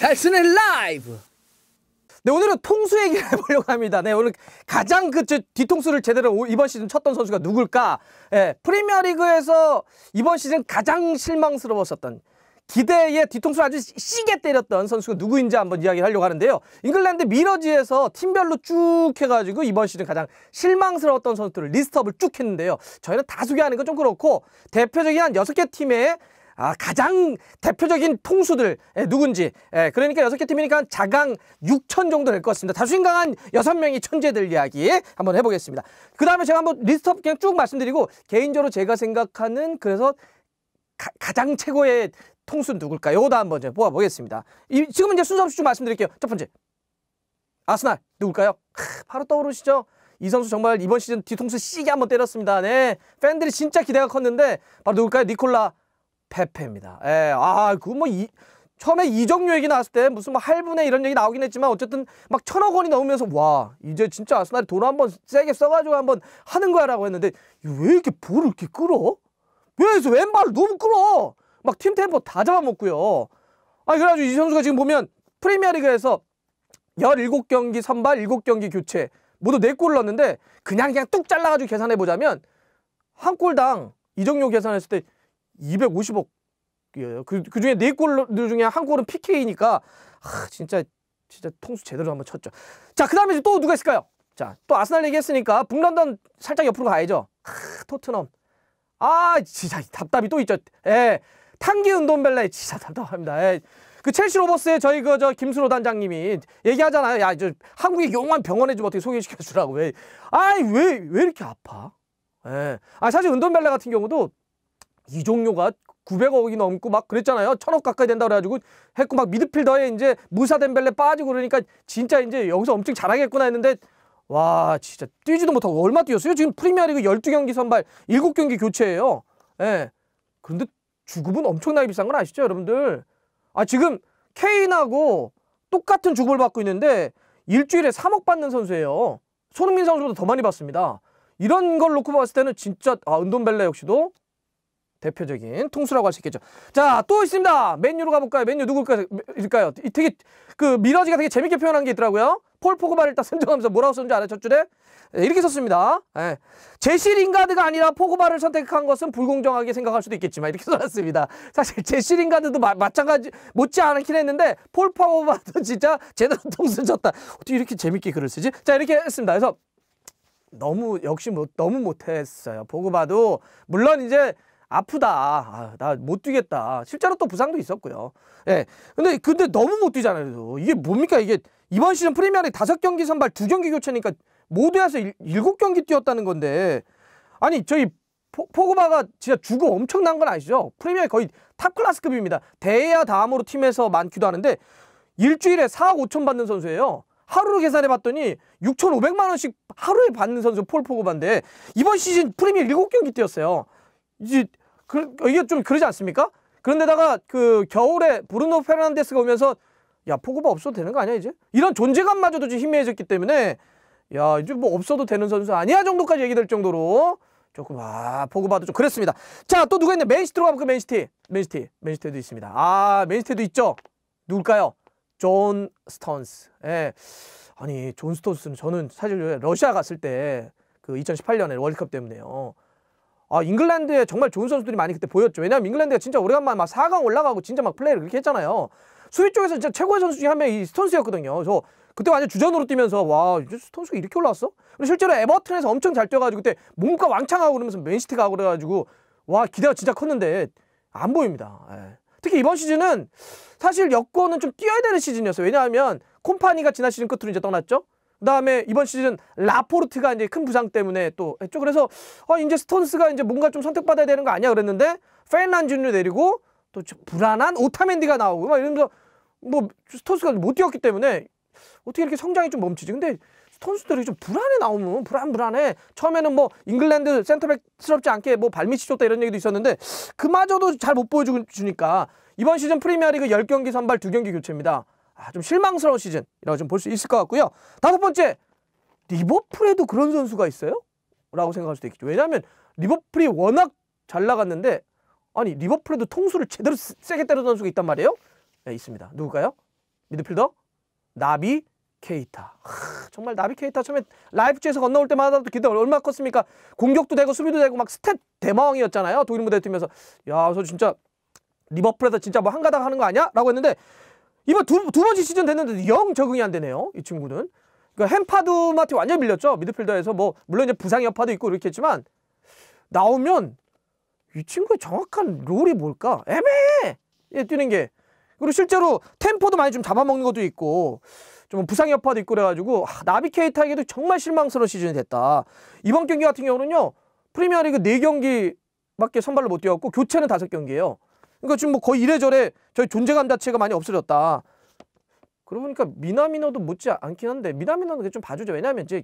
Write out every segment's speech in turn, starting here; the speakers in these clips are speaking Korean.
달슨의 라이브! 네, 오늘은 통수 얘기를 해보려고 합니다. 네, 오늘 가장 그 뒤통수를 제대로 이번 시즌 쳤던 선수가 누굴까? 예, 네, 프리미어 리그에서 이번 시즌 가장 실망스러웠었던 기대에 뒤통수를 아주 시게 때렸던 선수가 누구인지 한번 이야기 하려고 하는데요. 잉글랜드 미러지에서 팀별로 쭉 해가지고 이번 시즌 가장 실망스러웠던 선수들을 리스트업을 쭉 했는데요. 저희는 다 소개하는 건 좀 그렇고 대표적인 한 여섯 개 팀의 아, 가장 대표적인 통수들 에, 예, 누군지 에, 예, 그러니까 여섯 개 팀이니까 자강 6천 정도 될 것 같습니다. 다수인 강한 여섯 명의 천재들 이야기 한번 해보겠습니다. 그 다음에 제가 한번 리스트업 그냥 쭉 말씀드리고 개인적으로 제가 생각하는 그래서 가, 가장 최고의 통수는 누굴까? 요거도 한번 제 뽑아보겠습니다. 이, 지금 은 이제 순서 없이 좀 말씀드릴게요. 첫 번째 아스날 누굴까요? 크, 바로 떠오르시죠? 이 선수 정말 이번 시즌 뒤통수 씨게 한번 때렸습니다. 네. 팬들이 진짜 기대가 컸는데 바로 누굴까요? 니콜라 페페입니다. 예, 아, 그뭐 이, 처음에 이적료 얘기 나왔을 때 무슨 뭐 할분의 이런 얘기 나오긴 했지만 어쨌든 막 천억 원이 넘으면서 와 이제 진짜 아스날이 돈 한번 세게 써가지고 한번 하는 거야라고 했는데 왜 이렇게 볼을 이렇게 끌어? 왜서 왼발을 너무 끌어? 막 팀 템포 다 잡아먹고요. 아 그래가지고 이 선수가 지금 보면 프리미어리그에서 17경기 선발 7경기 교체 모두 4골을 넣었는데 그냥 그냥 뚝 잘라가지고 계산해보자면 한 골당 이적료 계산했을 때 250억이에요. 그, 그 중에 네골들 중에 한 골은 PK니까 아, 진짜 진짜 통수 제대로 한번 쳤죠. 자, 그다음에 또 누가 있을까요? 자, 또 아스날 얘기했으니까 북런던 살짝 옆으로 가야죠. 아, 토트넘. 아, 진짜 답답이 또 있죠. 예. 탄기 은돈벨레 진짜 답답합니다. 예. 그 첼시 로버스에 저희 그 저 김수로 단장님이 얘기하잖아요. 야, 저 한국의 용한 병원에 좀 어떻게 소개시켜 주라고. 예. 왜 아이, 왜왜 이렇게 아파? 예. 아, 사실 은돈벨레 같은 경우도 이종료가 900억이 넘고 막 그랬잖아요. 천억 가까이 된다 그래가지고 했고 막 미드필더에 이제 무사 덴벨레 빠지고 그러니까 진짜 이제 여기서 엄청 잘하겠구나 했는데 와 진짜 뛰지도 못하고 얼마 뛰었어요? 지금 프리미어리그 12경기 선발 7경기 교체예요. 예. 그런데 주급은 엄청나게 비싼 건 아시죠 여러분들? 아 지금 케인하고 똑같은 주급을 받고 있는데 일주일에 3억 받는 선수예요. 손흥민 선수보다 더 많이 받습니다. 이런 걸 놓고 봤을 때는 진짜 아 은돈벨레 역시도 대표적인 통수라고 할 수 있겠죠. 자, 또 있습니다. 맨유로 가볼까요? 맨유 누굴까요? 이 되게 그 미러지가 되게 재밌게 표현한 게 있더라고요. 폴 포그바를 딱 선정하면서 뭐라고 썼는지 알아요? 첫 줄에 예, 이렇게 썼습니다. 예. 제시 링가드가 아니라 포그바를 선택한 것은 불공정하게 생각할 수도 있겠지만 이렇게 써놨습니다. 사실 제시 링가드도 마, 마찬가지 못지않긴 했는데 폴 포그바도 진짜 제대로 통수 쳤다. 어떻게 이렇게 재밌게 글을 쓰지? 자 이렇게 했습니다. 그래서 너무 역시 뭐, 너무 못했어요. 포고바도 물론 이제 아프다. 아, 나 못 뛰겠다. 실제로 또 부상도 있었고요. 예. 근데 근데 너무 못 뛰잖아요. 그래도. 이게 뭡니까? 이게 이번 시즌 프리미어리 다섯 경기 선발 두 경기 교체니까 모두해서 일곱 경기 뛰었다는 건데 아니 저희 포, 포그바가 진짜 주고 엄청난 건 아시죠? 프리미어리 거의 탑클라스급입니다 대야 다음으로 팀에서 많기도 하는데 일주일에 4억 5천 받는 선수예요. 하루로 계산해 봤더니 6,500만 원씩 하루에 받는 선수 폴 포그바인데 이번 시즌 프리미어 일곱 경기 뛰었어요. 이제 그, 이게 좀 그러지 않습니까? 그런데다가 그 겨울에 브루노 페르난데스가 오면서 야 포그바 없어도 되는 거 아니야 이제? 이런 존재감마저도 지금 희미해졌기 때문에 야 이제 뭐 없어도 되는 선수 아니야 정도까지 얘기될 정도로 조금 아 포그바도 좀 그랬습니다. 자 또 누가 있네 맨시티로 가볼까요 그 맨시티 맨시티 맨시티도 있습니다. 아 맨시티도 있죠. 누굴까요? 존 스톤스. 예. 아니 존 스톤스는 저는 사실 러시아 갔을 때 그 2018년에 월드컵 때문에요. 아, 잉글랜드에 정말 좋은 선수들이 많이 그때 보였죠. 왜냐하면 잉글랜드가 진짜 오래간만에 막 4강 올라가고 진짜 막 플레이를 그렇게 했잖아요. 수비 쪽에서 진짜 최고의 선수 중에 한 명이 스톤스였거든요. 그래서 그때 완전 주전으로 뛰면서 와, 스톤스가 이렇게 올라왔어? 그리고 실제로 에버튼에서 엄청 잘 뛰어가지고 그때 몸과 왕창 하고 그러면서 맨시티 가고 그래가지고 와, 기대가 진짜 컸는데 안 보입니다. 예. 특히 이번 시즌은 사실 여권은 좀 뛰어야 되는 시즌이었어요. 왜냐하면 콤파니가 지난 시즌 끝으로 이제 떠났죠. 그다음에 이번 시즌 라포르트가 이제 큰 부상 때문에 또 했죠. 그래서 어 이제 스톤스가 이제 뭔가 좀 선택받아야 되는 거 아니야 그랬는데 페르난준유 내리고 또 불안한 오타멘디가 나오고 막 이러면서 뭐 스톤스가 못 뛰었기 때문에 어떻게 이렇게 성장이 좀 멈추지? 근데 스톤스들이좀 불안해 나오면 불안 불안해 처음에는 뭐 잉글랜드 센터백스럽지 않게 뭐 발밑이 좋다 이런 얘기도 있었는데 그마저도 잘 못 보여주니까 이번 시즌 프리미어리그 열경기 선발 두경기 교체입니다. 아, 좀 실망스러운 시즌이라고 좀 볼 수 있을 것 같고요. 다섯 번째, 리버풀에도 그런 선수가 있어요? 라고 생각할 수도 있겠죠. 왜냐하면 리버풀이 워낙 잘 나갔는데 아니 리버풀에도 통수를 제대로 세게 때려던 선수가 있단 말이에요? 네, 있습니다. 누굴까요? 미드필더 나비 케이타. 하, 정말 나비 케이타 처음에 라이프치에서 건너올 때마다 기대 얼마나 컸습니까? 공격도 되고 수비도 되고 막 스탯 대마왕이었잖아요. 독일 무대팀면서 야, 저 진짜 리버풀에서 진짜 뭐 한 가닥 하는 거 아니야? 라고 했는데 이번 두, 두 번째 시즌 됐는데 영 적응이 안 되네요. 이 친구는. 그러니까 햄파드 한테 완전 밀렸죠. 미드필더에서 뭐 물론 이제 부상 여파도 있고 이렇게 했지만 나오면 이 친구의 정확한 롤이 뭘까? 애매해. 예, 뛰는 게. 그리고 실제로 템포도 많이 좀 잡아먹는 것도 있고 좀 부상 여파도 있고 그래가지고 아, 나비 케이타에게도 정말 실망스러운 시즌이 됐다. 이번 경기 같은 경우는요. 프리미어리그 네경기밖에 선발로 못 뛰었고 교체는 다섯 경기예요 그러니까 지금 뭐 거의 이래저래 저희 존재감 자체가 많이 없어졌다. 그러고 보니까 미나미노도 못지 않긴 한데 미나미노는 좀 봐주죠. 왜냐하면 이제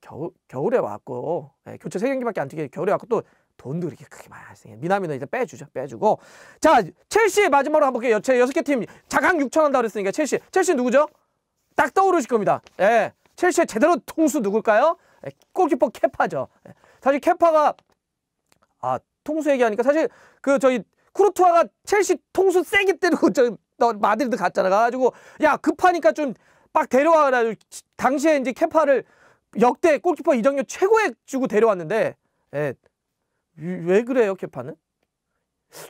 겨울, 겨울에 왔고 네, 교체 세 경기밖에 안되게 겨울에 왔고 또 돈도 이렇게 크게 많이 안 쓰니 미나미노 이제 빼주죠. 빼주고 자 첼시 마지막으로 한번 볼게요. 제6개팀 자강 6천 한다 그랬으니까 첼시 첼시 누구죠? 딱 떠오르실 겁니다. 예. 네, 첼시의 제대로 통수 누굴까요? 네, 골키퍼 케파죠. 예, 사실 케파가 아 통수 얘기하니까 사실 그 저희 쿠르투아가 첼시 통수 세게 때리고 저너 마드리드 갔잖아. 가가지고 야 급하니까 좀 빡 데려와가지고 당시에 이제 케파를 역대 골키퍼 이정료최고에 주고 데려왔는데 예. 왜 그래요 케파는?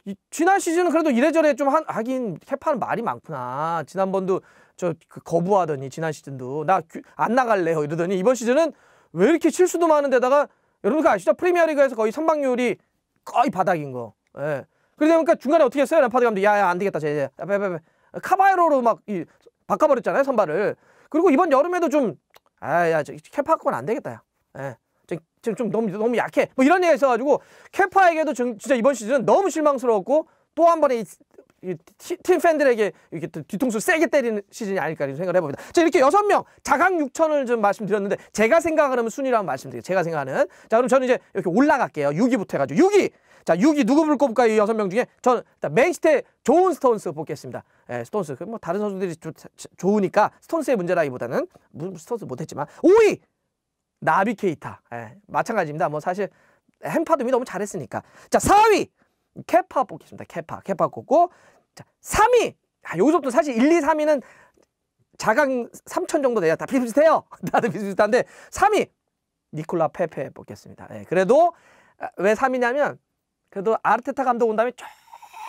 이, 지난 시즌은 그래도 이래저래 좀 한, 하긴 케파는 말이 많구나. 지난번도 저그 거부하더니 지난 시즌도 나 안 나갈래요 이러더니 이번 시즌은 왜 이렇게 실수도 많은 데다가 여러분 그 아시죠? 프리미어리그에서 거의 선방률이 거의 바닥인 거. 예. 그러다 보니까 중간에 어떻게 했어요? 램파드 감독이 야야 안 되겠다 쟤. 빼빼빼. 카바이로로막 이, 바꿔버렸잖아요 선발을. 그리고 이번 여름에도 좀 아야 캐파건 안 되겠다 야. 예. 지금 좀 너무 너무 약해. 뭐 이런 얘기가 있어가지고 캐파에게도 좀, 진짜 이번 시즌 너무 실망스러웠고 또 한 번의 팀 팬들에게 이렇게 뒤통수 세게 때리는 시즌이 아닐까 이런 생각을 해봅니다. 자 이렇게 여섯 명 자강 6천을 좀 말씀드렸는데 제가 생각을하면순위라고 말씀드릴게요. 제가 생각하는 자 그럼 저는 이제 이렇게 올라갈게요. 6위부터 해가지고 6위 자 6위 누구볼 꼽을까요? 이 여섯 명 중에 저는 일단 맨시티 좋은 스톤스 뽑겠습니다. 예, 스톤스 그 뭐 다른 선수들이 조, 좋으니까 스톤스의 문제라기보다는 무슨 뭐 스톤스 못했지만 5위 나비케이타 예, 마찬가지입니다. 뭐 사실 햄파둠이 너무 잘했으니까 자 4위 케파 뽑겠습니다. 케파, 케파 꽂고 자, 3위! 아, 요기서부터 사실 1, 2, 3위는 자강 3천 정도 돼요다 비슷비슷해요. 다들 비슷비슷한데 3위! 니콜라 페페 뽑겠습니다. 예, 그래도 아, 왜 3위냐면 그래도 아르테타 감독 온 다음에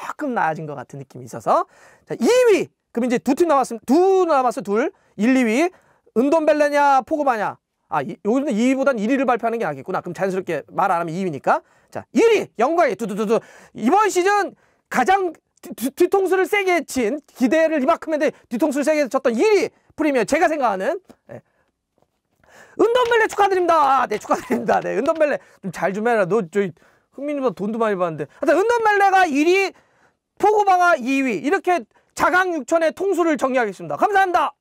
조금 나아진 것 같은 느낌이 있어서 자 2위! 그럼 이제 두 팀 남았습니다. 두 남았어요. 둘. 1, 2위. 은돈벨레냐 포그바냐 아, 이, 여기는 2위보단 1위를 발표하는 게 낫겠구나. 그럼 자연스럽게 말 안 하면 2위니까. 자, 1위! 영광의 두두두두. 이번 시즌 가장 뒤, 통수를 세게 친 기대를 이만큼 했는데 뒤통수를 세게 쳤던 1위 프리미어 제가 생각하는 예. 은돈벨레 축하드립니다. 아, 네, 축하드립니다. 네, 은돈벨레 좀 잘좀 좀 해라. 너저 흥민이보다 돈도 많이 받는데. 하여튼 은돈벨레가 1위, 포고방아 2위 이렇게 자강 6천의 통수를 정리하겠습니다. 감사합니다.